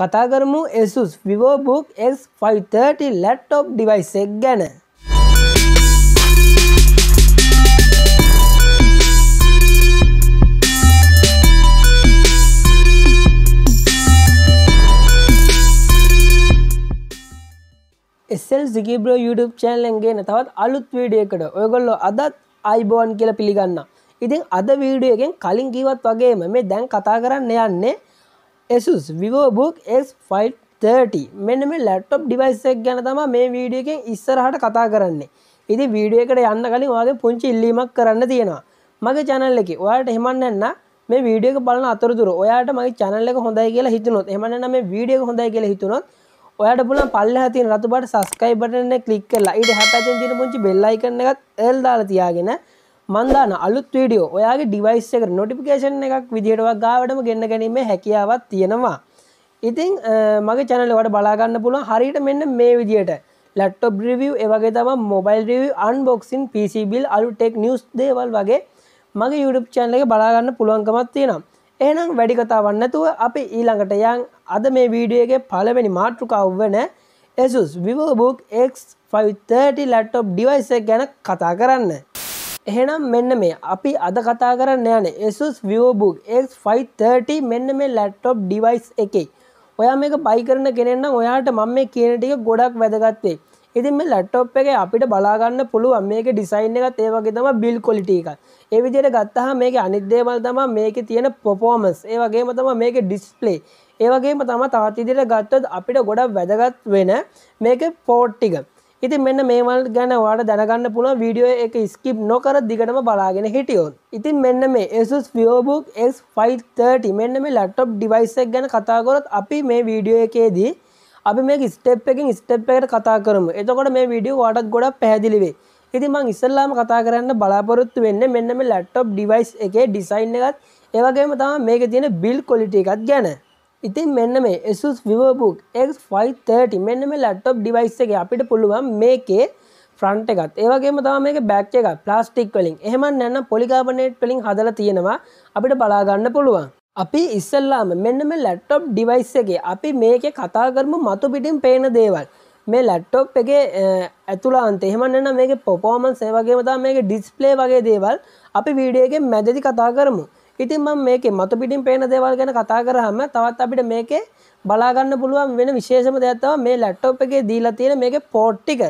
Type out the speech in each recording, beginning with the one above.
කතා කරමු Asus VivoBook X530 laptop device එක ගැන. එස්සල් සිකිබ්‍රෝ YouTube චැනලන්ගේ තවත් අලුත් වීඩියකට ඔයගොල්ලෝ අදත් අයිබෝන් කියල පිළිගන්න. ඉතින් අද වීඩියගෙන් කලින් කීවත් වගේම මේ දැන් කතා කරන්න යන්නේ Asus විවෝබුක් X530 මෙන්න මේ ලැට්ටොප් ඩිවයිසක් ගැන තම මේ වීඩියකෙන් ඉස්සරහට කතා කරන්නේ ඉති වීඩිය එකට යන්න කලින් වගේ පුංචි ඉල්ලීමක් කරන්න තියෙනවා මගේ චැනල් එක ඔයාට හෙමන්නන්න මේ වීඩියක බලන අතරතුර ඔයාට මගේ චැනල් එක හොඳයි කියලා හිතනොත් එමන්න මේ වීඩියක හොඳයි කියලා හිතුනොත් ඔයාට පුලන් පල්ල හතින රතුබට සස්කයි බටන කලික් කරලා ඉට හැපැතෙන් තින පුංචි බෙල්ලයිකන්න එකත් එල් දාලා තියාගෙන මන්දාන අලුත් වීඩියෝ ඔයාගේ ඩිවයිස් එක නොටිපිකේෂන් එකක් විදිහටවක් ගාවටම ගෙන්න්න ගැනීම හැකියාවත් තියෙනවා ඉතිං මගේ චැනල වට බලාගන්න පුළුවන් හරිට මෙන්න මේ විදියට ලැට්ටොප් රිවියව් ඒවගේ තම මොබයිල් රිවිය අන්බොක්සින් පිසිබිල් අලුටෙක් නිියස් දේවල් වගේ මගේ යුඩප් චැන්ල එක බලාගන්න පුළුවන්කමත් තියෙනම් එහනම් වැඩි කතා වන්නතුව අපි ඊළඟට යන් අද මේ වීඩියගේ පලවෙනි මාටෘකව් වන ඇසුස් විවෝබුක් X530 ලැට්ටොප් ඩිවයිස ගැන කතා කරන්න එහෙනම් මෙන්න මේ අපි අද කතා කරන්න යන Asus VivoBook X530 මෙන්න මේ ලැප්ටොප් ඩිවයිස් එකේ ඔයා මේක බයි කරන කෙනෙන්න ඔයාට මම මේ කියන ටික ගොඩක් වැදගත්තේ ඉතින් මේ ලැප්ටොප් එක අපිට බලාගන්න පුළුවන් මේක ඩිසයින් එකත් ඒ වගේ තමයි බිල් ක්වොලිටි එකත් ඒ විදිහට ගත්තාම මේකේ අනිත් දේවල් තමයි මේකේ තියෙන පර්ෆෝමන්ස් ඒ වගේම තමයි මේකේ ඩිස්ප්ලේ ඒ වගේම තමයි තවත් විදිහට ගත්තොත් අපිට ගොඩක් වැදගත් වෙන මේකේ පෝට් ටික ඉති මෙන්න මේවල් ගැන වාට දැනගන්න පුළුව වීඩියෝ එක ස්කිප් නොකර දිගටම බලාගෙන හිටියෝත් ඉතින් මෙන්න මේ ඒසුස් ෆියෝබුක් X530 මෙන්න මේ ලැප්ටොප් ඩිවයිසක් ගැන කතාකොරොත් අපි මේ වීඩියෝ එකේදී අපි මේ ස්ටප් එකින් ස්ටප් එකට කතා කරමු එතකොට මේ වීඩියෝ වාටත් ගොඩක් පැහැදිලිවේ ඉතින් මං ඉස්සල්ලාම කතා කරන්න බලාපොරොත්තු වෙන්නේ මෙන්න මේ ලැප්ටොප් ඩිවයිස් එකේ ඩිසයින් එකත් ඒ වගේම තමයි මේකේ තියෙන බිල්ඩ් ක්වොලිටි එකත් ගැන ඉතින් මෙන්න මේ Asus Vivobook X530 මෙන්න මේ ලැප්ටොප් ඩිවයිස් එකේ අපිට පුළුවන් මේකේ ෆ්‍රන්ට් එකත් ඒ වගේම තමයි මේක බෑක් එක ප්ලාස්ටික් වලින් එහෙම නැත්නම් පොලිකාබනේට් වලින් හදලා තියෙනවා අපිට බලා ගන්න පුළුවන්. අපි ඉස්සල්ලාම මෙන්න මේ ලැප්ටොප් ඩිවයිස් එකේ අපි මේකේ කතා කරමු මතු පිටින් පේන දේවල්. මේ ලැට්ටොප් එක ඇතුලාන්ත එහෙමන්න මේක පොපෝමන් සේවගේම තම මේක ඩිස්පලේ වගේ දේවල් අපි වීඩියගේ මැදදි කතා කරමු ඉතින් මම මේකේ මතු පිටින් පේන දේවල් ගැන කතා කරාම තවත් අපිට මේකේ බලාගන්න පුළුවන් වෙන විශේෂම දෙයක් තමයි මේ ලැප්ටොප් එකේ දීලා තියෙන මේකේ පෝට් ටික.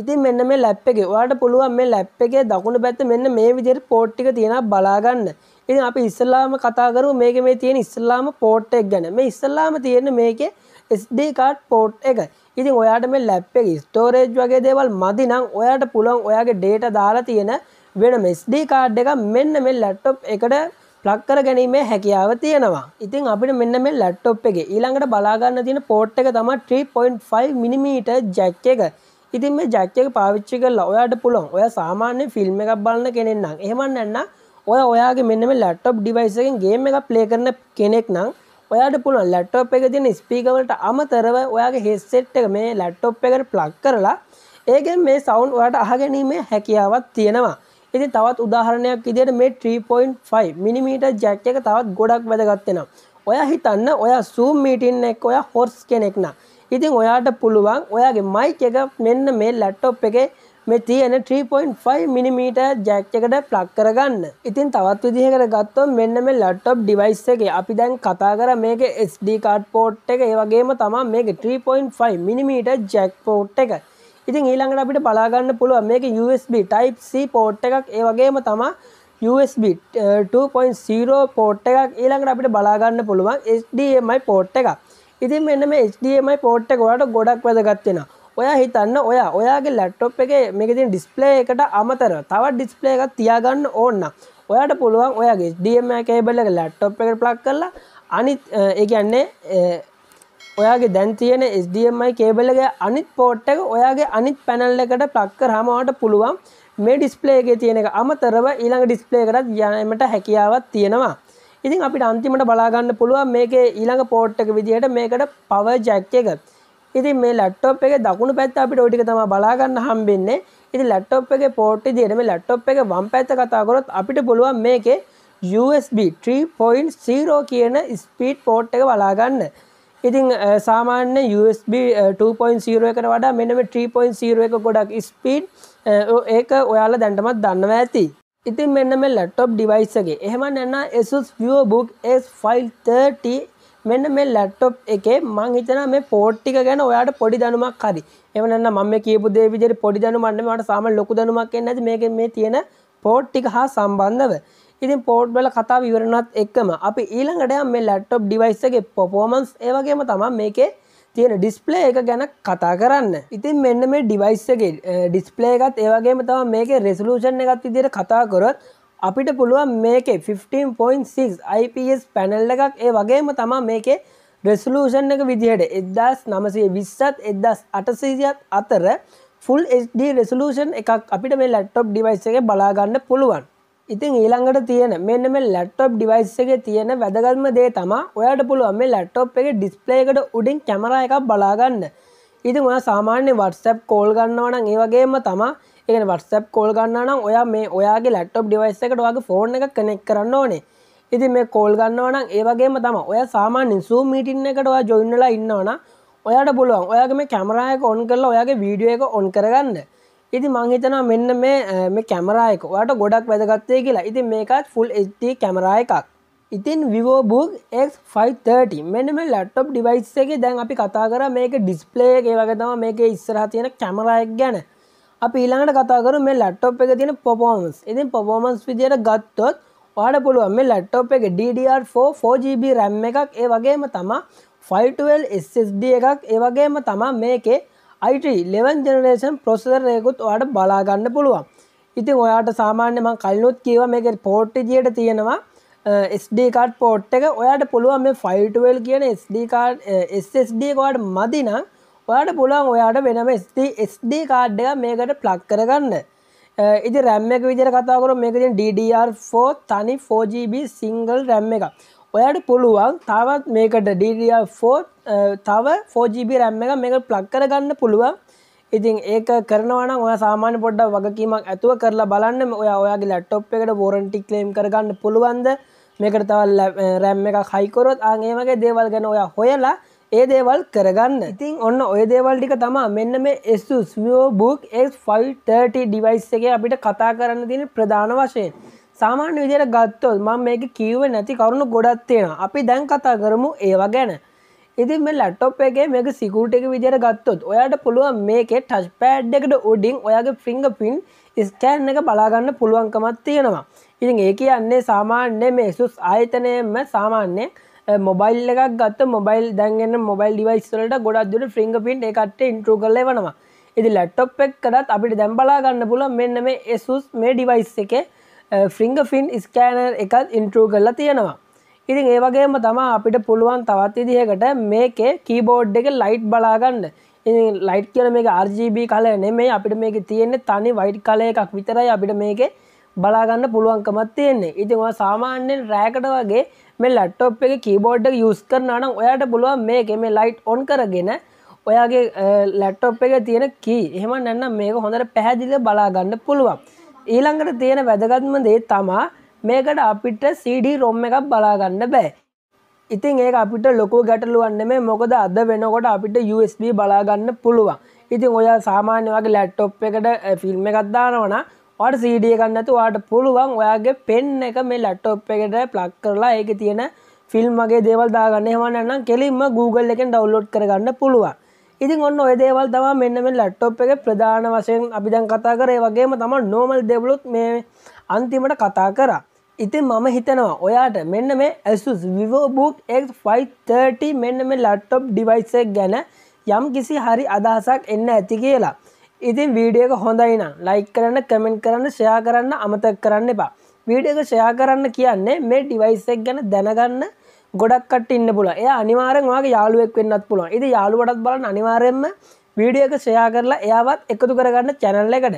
ඉතින් මෙන්න මේ ලැප් එකේ ඔයාලට පුළුවන් මේ ලැප් එකේ දකුණු පැත්තේ මෙන්න මේ විදිහට පෝට් ටික තියෙනවා බලාගන්න. ඉතින් අපි ඉස්සල්ලාම කතා කරමු මේකේ මේ තියෙන ඉස්සල්ලාම පෝට් එක ගැන. මේ ඉස්සල්ලාම තියෙන මේකේ SD card port එක. ඉතින් ඔයාට මේ ලැප් එකේ ස්ටෝරේජ් වගේ දේවල් මදි නම් ඔයාට පුළුවන් ඔයාගේ data දාලා තියෙන වෙනම SD card එක මෙන්න මේ laptop එකට ප්ලක් කර ගැනීමේ හැකියාව තියෙනවා ඉතින් අපිට මෙන්න මේ ලැට්ටොප් එක ඊළඟට බලාගන්න තියෙන පෝට් එක තම 3.5 මිනිමීට ජැක් එක ඉතින් මේ ජැක් එක පාවිච්චි කරලා ඔයාට පුළුවන් ඔය සාමාන්‍ය ෆිල්ම් එකක් බලන්න කෙනෙක් නම් එහෙම නැත්නම් ඔය ඔයාගේ මෙන්න මේ ලැප්ටොප් ඩිවයිස් එකෙන් ගේම් එකක් ප්ලේ කරන කෙනෙක් නම් ඔයාට පුළුවන් ලැප්ටොප් එකේ තියෙන ස්පීකර් වලට අමතරව ඔයාගේ හෙඩ්සෙට් එක මේ ලැප්ටොප් එකට ප්ලග් කරලා ඒකෙන් මේ සවුන්ඩ් ඔයාට අහගැනීමේ හැකියාවක් තියෙනවා ඉති තවත් උදාහරණයක් ඉදිට මේ 3.5 මිනිමීට ජැක් එක තවත් ගොඩක් වැදගත්වෙන ඔය හිතන්න ඔය සූම් මීටින් එක් ඔය හොර්ස් කෙනෙක්න ඉතින් ඔයාට පුළුවන් ඔයාගේ මයික එක මෙන්න මේ ලැට්ටොප් එකේ මේ තියෙන 3.5 මිනිමීට ජැක්් එකට ප්ලක් කරගන්න ඉතින් තවත් විදිහකට ගත්තොම් මෙන්න මේ ලැට්ටොප් ඩිවයිස් එක අපි දැන් කතා කර මේක SD කාඩ් පෝට් එක ඒවගේම තමා මේක 3.5 මිනිමීට ජැක් පෝට් එක ඉතින් ඊළඟට අපිට බලාගන්න පුළුව මේක USB ටයිප්C පෝට් එකක් ඒ වගේම තමා USB 2.0 පෝට් එකක් ඊළඟට අපිට බලාගන්න පුළුවන් HDMI පෝට් එකක් ඉතින් මෙන්න මේ HDMI පෝට් එක ඔයාලට ගොඩක් වැදගත් වෙනවා ඔයා හිතන්න ඔයා ඔයාගේ ලැට්ටොප් එකේ මේක තියෙන ඩිස්ප්ලේ එකට අමතර තවත් ඩිස්ප්ලේ එකක් තියාගන්න ඕන ඔයාට පුළුවන් ඔයාගේ HDMI කේබල් එක ලැප්ටොප් එකට ප්ලග් කරලා අනිත් eh, ඒ කියන්නේ eh, ඔයාගේ දැන් තියෙන ස්DMI කේබලගේ අනිත් පෝට් එක ඔයාගේ අනිත් පැනල් එකට ප්ලග් කරාම ඔයාට පුළුවන් මේ ඩිස්ප්ලේ එකේ තියෙන එක අමතරව ඊළඟ ඩිස්ප්ලේ එකටත් යෑමට හැකියාවක් තියෙනවා. ඉතින් අපිට අන්තිමට බලාගන්න පුළුවන් මේකේ ඊළඟ පෝට් එක විදිහට මේකට පවර් ජැක් එක. ඉතින් මේ ලැප්ටොප් එකේ දකුණු පැත්ත අපිට ওই ටික තමයි බලා ගන්න හම්බෙන්නේ. ඉතින් ලැප්ටොප් එකේ පෝට් විදිහට මේ ලැප්ටොප් එකේ වම් පැත්ත කතා කරොත් අපිට පුළුවන් මේකේ USB 3.0 කියන ස්පීඩ් පෝට් එක බලා ගන්න. ඉතිං සාමාන්‍ය USB 2.0 එකට වඩා මෙනම 3.0 එක ගොඩක් ස්පීඩ් ඒක ඔයාල දැන්ටමත් දන්නව ඇති ඉතින් මෙන්න මේ ලැප්ටොප් ඩිවයිස්ගේ එහෙම නැන්න Asus VivoBook S530 මෙන්න මේ ලැප්ටොප් එකේ මං හිතන මේ පෝට් ටික ගැන ඔයාට පොඩි දැනුමක් හරි එහෙම නැන්න මම මේ කියපු දේ විදිහට පොඩි දැනුමක් නෙමෙයි මට සාමාන්‍ය ලොකු දැනුමක් එන්නේ නැති මේකේ මේ තියෙන පෝට් ටික හා සම්බන්ධව ඉතින් පෝඩ් වල කතා විවරණත් එක්කම අපි ඊළඟට මේ ලැප්ටොප් ඩිවයිස් එකේ පර්ෆෝමන්ස් ඒ වගේම තමයි මේකේ තියෙන ඩිස්පලේ එක ගැන කතා කරන්න ඉතින් මෙන්න මේ ඩිවයිස්සගේ ඩිස්පලේ එකත් ඒවගේම තම මේක රෙසලූෂන් එකත් විදිර කතා කොරොත් අපිට පුළුවන් මේක 15.6 IPS පැනල් එකක් ඒ වගේම තමා මේකේ රෙසලූෂන් එක විදිහට එදදාස් නමසේ විස්සත් එදදස් අටසීසියත් අතර ෆුල් HD රෙසලූෂන් එකක් අපිට මේ ලැට්ටොප් ඩිවයිස එක බලාගන්න පුළුවන් ඉතින් ඊළඟට තියෙන මෙන්න මේ ලැප්ටොප් ඩිවයිස් එකේ තියෙන වැදගත්ම දේ තමයි ඔයාට පුළුවන් මේ ලැප්ටොප් එකේ ඩිස්ප්ලේ එකට උඩින් කැමරා එකක් බලා ගන්න. ඉතින් ඔයා සාමාන්‍ය WhatsApp කෝල් ගන්නවා නම් ඒ වගේම තමයි ඒ කියන්නේ WhatsApp කෝල් ගන්නවා නම් ඔයා මේ ඔයාගේ ලැප්ටොප් ඩිවයිස් එකට ඔයාගේ ෆෝන් එක කනෙක්ට් කරන්න ඕනේ. ඉතින් මේ කෝල් ගන්නවා නම් ඒ වගේම තමයි ඔයා සාමාන්‍යයෙන් Zoom meeting එකට ඔයා join වෙලා ඉන්නවා නම් ඔයාට පුළුවන් ඔයාගේ මේ කැමරා එක on කරලා ඔයාගේ වීඩියෝ එක on කරගන්න. ඉති මංහිතන මෙන්න මේ කැමරායක වට ගොඩක් වැදගත්තය කියලා ඉති මේකත් ෆුල් එ්ට කැමරා එකක් ඉතින් විවෝබූක් X530 මෙනම ලැට්ටොප් ඩිවයිස් එක දැන් අපි කතා කර මේක ඩිස්පලේගේ වගේ තම මේක ඉස්සරහ තියෙන කැමරයක් ගැන අපි ඊළඟට කතා කරු මේ ලැට්ටොප් එක තියෙන පොපෝමන්ස් ඉතින් පොපෝමන්ස් විදියට ගත්තොත් ඔයාට පුළුවන් මේ ලැට්ටොප් එක DDR4 4GB RAM එකක් ඒ වගේම තමා 512 SSD එකක් ඒ වගේම තමා මේකේ අයිට ලෙවන් ජනරේෂන් ප්‍රොසර් යකුත් ඔට බලාගන්න පුළුවන් ඉතින් ඔයාට සාමාන්‍යම කල්නුත් කියව මේක පෝට්ටිජයට තියෙනවා ස්ඩකාඩ් පෝට් එක ඔයාට පුළුවන් මේ ෆයිටවල් කියන ස්ඩකාඩ් ස්ඩකාඩ් මදිනම් ඔයාට පුළුවන් ඔයාට වෙනම ස්ඩ කාඩ් එක මේකට ප්ලක් කරගන්න ඉති රැම්ම එක විදිර කතාකරු මේකති ඩඩ4 තනි 4GB සිංගල් රැම් එක ඔයට පුළුවන් තවත් මේකට ඩ4 තව 4GB රැම් එක මේක ප්ලක් කරගන්න පුළුවන් ඉතින් ඒක කරනවන ඔය සාමාන්‍ය පොඩ්ඩ වගකීමක් ඇතුව කරලා බලන්න ඔය ඔයාගේ ලැට්ටොප් එකට වෝරන්ටි ක්ලේම් කරගන්න පුළුවන්ද මේකට තව රැම් එක හයිකොරොත් ආගේ වගේ දේවල් ගැන ඔයා හොයලා ඒ දේවල් කරගන්න ඉතින් ඔන්න ඔය දේවල් ටික තමා මෙන්න මේ Asus VivoBook X530 ඩිවයිස් එකේ අපිට කතා කරන්න තියෙන ප්‍රධාන වශයෙන් සාමාන්‍ය විදියට ගත්තොත් මම මේක කිව්වේ නැති කරුණු ගොඩක් තියෙනවා. අපි දැන් කතා කරමු ඒවා ගැන. ඉතින් මේ ලැප්ටොප් එකේ මේක සිකියුරිටි එක විදියට ගත්තොත් ඔයාට පුළුවන් මේකේ ටච් පෑඩ් එකට උඩින් ඔයාගේ ෆින්ගර්ප්‍රින්ට් ස්කෑන් එක බලා ගන්න පුළුවන්කමක් තියෙනවා. ඉතින් ඒ කියන්නේ සාමාන්‍ය මේ ASUS ආයතනයෙන්ම සාමාන්‍යයෙන් මොබයිල් එකක් ගත්ත මොබයිල් දැන්ගන්න මොබයිල් ඩිවයිස්වලට ගොඩක් දුර ෆිංග පින්ට් එකට ඉන්ට්‍රෝ කරලා එවනවා. ඉතින් ලැප්ටොප් එකකටත් අපිට දැන් බලා ගන්න පුළුවන් මෙන්න මේ ASUS මේ ඩිවයිස් එකේ ෆ්‍රිංගෆින් ස්කෑනර් එකත් ඉන්ට්‍රූ කරලා තියෙනවා ඉතින් ඒ වගේම තමා අපිට පුළුවන් තවත් ඉදිහකට මේකේ කීබෝඩ් එක ලයිට් බලාගන්න ඉති ලයිට් කියන මේ RGB කලය නෙමේ අපිට මේක තියෙන්නේ තනි වයිට් කලය එකක් විතරයි අපිට මේක බලාගන්න පුළුවන්කමත් තියෙන්නේ ඉතිවා සාමාන්‍යෙන් රෑකට වගේ මේ ලට්ටොප් එක කීබෝඩ් එක යුස් කරනානම් ඔයාට පුළුවන් මේක මේ ලයිට් ඔන් කරගෙන ඔයාගේ ලැට්ටොප් එක තියෙන කී එහෙම නැන්න මේක හොඳට පැහැදිල බලාගන්න පුළුවන් ඊළඟට තියෙන වැදගත්ම දේ තමා මේකට අපිට සිඩි රොම් එකක් බලාගන්න බෑ ඉතින් ඒ අපිට ලොකු ගැටලුවන්න මේ මොකද අද වෙනකොට අපිට USB බලාගන්න පුළුවන් ඉතින් ඔයා සාමාන්‍ය වගේ ලැට්ටොප් එකට ෆිල්ම් එකක් දානවන ඔට සීඩිය ගන්නතු වාට පුළුවන් ඔයාගේ පෙන් එක මේ ලැට්ටොප් එකට ප්ලක් කරලා ඒක තියෙන ෆිල්ම් වගේ දේවල් දාගන්න හවන්න නම් කෙලින්ම Google එකෙන් ඩවුන්ලෝඩ් කරගන්න පුළුවන් ඉතින් ඔන්න ඔය දේවල් තමා මෙන්න මේ ලැප්ටොප් එකේ ප්‍රධාන වශයෙන් අපි දැන් කතා කරේ වගේම තමයි normal දේවලුත් මේ අන්තිමට කතා කරා. ඉතින් මම හිතනවා ඔයාට මෙන්න මේ ඇසුස් විවෝබුක් X530 මෙන්න මේ ලට්ටොප් ඩිවයිසක් ගැන යම් කිසි හරි අදහසක් එන්න ඇති කියලා. ඉතින් වීඩියක හොඳයින ලයික් කරන්න කමෙන්ට් කරන්න ෂයා කරන්න අමතක් කරන්න එපා. වීඩියක ෂයා කරන්න කියන්නේ මේ ඩිවයිසක් ගැන දැනගන්න ගොඩක්ට ඉන්න පුල එය අනිවාරෙන් වගේ යාළුවෙක් වෙන්නත් පුළුවන් ඉති යාළුවටත් බලන්න අනිවාරයෙන්ම වීඩියක ශ්‍රයා කරලා එයාවත් එකතු කරගන්න චැනල්ල එකට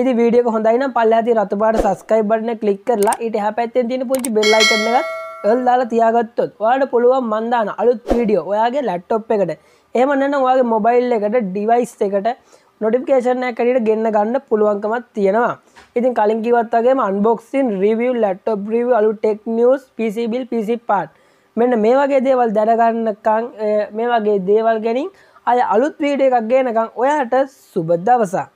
ඉති වීඩියක හොඳයින පල්ල ඇති රතුපාට සස්කයි බටන කලික් කරලා ඉට හැ පැත්තෙන් තින පුංචි බෙල්ලයි කරනගත් එල් දාලා තියාගත්තොත් වාට පුළුවන් මන්දාන අලුත් වීඩියෝ ඔයාගේ ලැට්ටොප් එකට එහම නන්න වගේ මොබයිල් එකට ඩිවයිස් එකට නොටිකේෂනයක් කැඩට ගෙන්න්න ගන්න පුළුවන්කමත් තියෙනවා ඉතින් කලින් කිවත්ගේ අන්බොක්සින් රිවිය ලට්ටොප් රිව අලු ටෙක් නිියස් පිසිබිල් පිසි පාට් මෙන්න මේ වගේ දේවල් දැනගන්නකං මේ වගේ දේවල් ගැනින් අය අලුත් වීඩ එකක් ගේනකං ඔයාට සුබද්දවසා